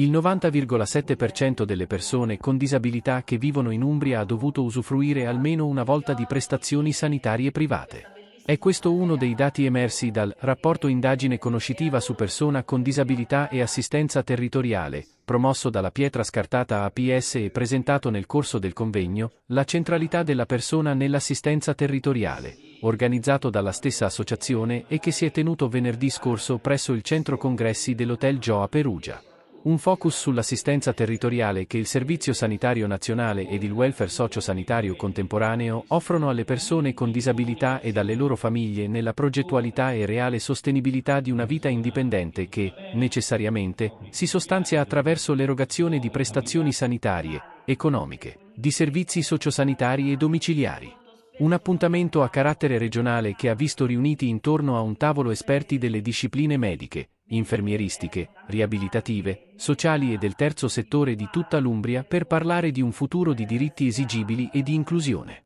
Il 90,7% delle persone con disabilità che vivono in Umbria ha dovuto usufruire almeno una volta di prestazioni sanitarie private. È questo uno dei dati emersi dal rapporto indagine conoscitiva su persona con disabilità e assistenza territoriale, promosso dalla pietra scartata APS e presentato nel corso del convegno, La centralità della persona nell'assistenza territoriale, organizzato dalla stessa associazione e che si è tenuto venerdì scorso presso il centro congressi dell'Hotel Gioa Perugia. Un focus sull'assistenza territoriale che il Servizio Sanitario Nazionale ed il welfare Sociosanitario contemporaneo offrono alle persone con disabilità ed alle loro famiglie nella progettualità e reale sostenibilità di una vita indipendente che, necessariamente, si sostanzia attraverso l'erogazione di prestazioni sanitarie, economiche, di servizi sociosanitari e domiciliari. Un appuntamento a carattere regionale che ha visto riuniti intorno a un tavolo esperti delle discipline mediche, infermieristiche, riabilitative, sociali e del terzo settore di tutta l'Umbria per parlare di un futuro di diritti esigibili e di inclusione.